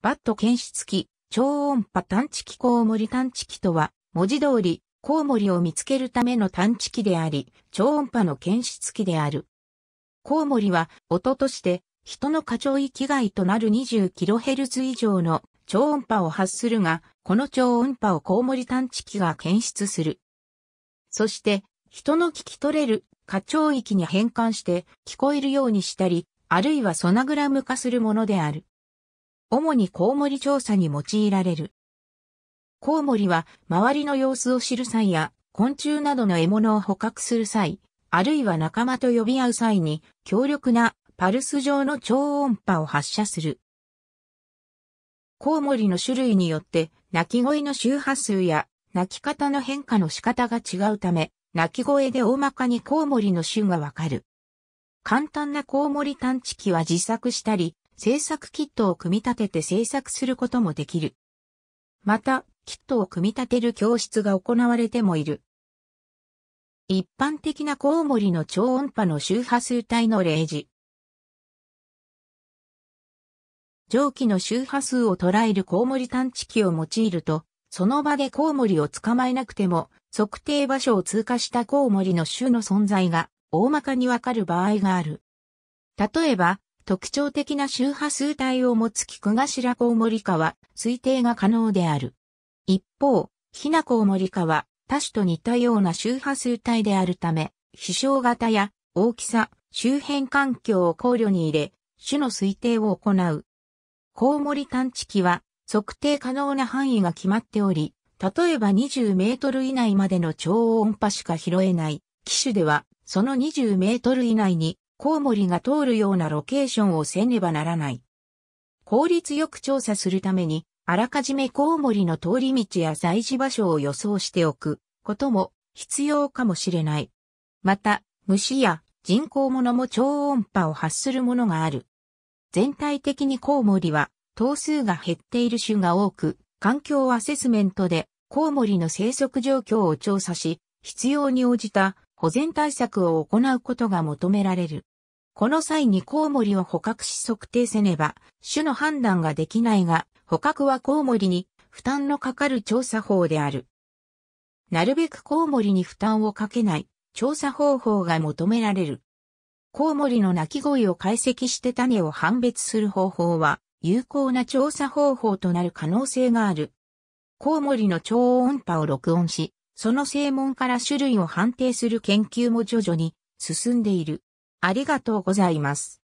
バット検出器、超音波探知機コウモリ探知機とは、文字通り、コウモリを見つけるための探知機であり、超音波の検出器である。コウモリは、音として、人の過聴域外となる 20kHz 以上の超音波を発するが、この超音波をコウモリ探知機が検出する。そして、人の聞き取れる過聴域に変換して聞こえるようにしたり、あるいはソナグラム化するものである。主にコウモリ調査に用いられる。コウモリは周りの様子を知る際や昆虫などの獲物を捕獲する際、あるいは仲間と呼び合う際に強力なパルス状の超音波を発射する。コウモリの種類によって鳴き声の周波数や鳴き方の変化の仕方が違うため、鳴き声で大まかにコウモリの種がわかる。簡単なコウモリ探知機は自作したり、制作キットを組み立てて制作することもできる。また、キットを組み立てる教室が行われてもいる。一般的なコウモリの超音波の周波数帯の例示。蒸気の周波数を捉えるコウモリ探知機を用いると、その場でコウモリを捕まえなくても、測定場所を通過したコウモリの種の存在が大まかにわかる場合がある。例えば、特徴的な周波数帯を持つ菊頭コウモリ科は推定が可能である。一方、ヒナコウモリ科は多種と似たような周波数帯であるため、飛翔型や大きさ、周辺環境を考慮に入れ、種の推定を行う。コウモリ探知機は測定可能な範囲が決まっており、例えば20メートル以内までの超音波しか拾えない機種では、その20メートル以内にコウモリが通るようなロケーションをせねばならない。効率よく調査するために、あらかじめコウモリの通り道や在地場所を予想しておくことも必要かもしれない。また、虫や人工物も超音波を発するものがある。全体的にコウモリは、頭数が減っている種が多く、環境アセスメントでコウモリの生息状況を調査し、必要に応じた保全対策を行うことが求められる。この際にコウモリを捕獲し測定せねば、種の判断ができないが、捕獲はコウモリに負担のかかる調査法である。なるべくコウモリに負担をかけない調査方法が求められる。コウモリの鳴き声を解析して種を判別する方法は有効な調査方法となる可能性がある。コウモリの超音波を録音し、その正門から種類を判定する研究も徐々に進んでいる。ありがとうございます。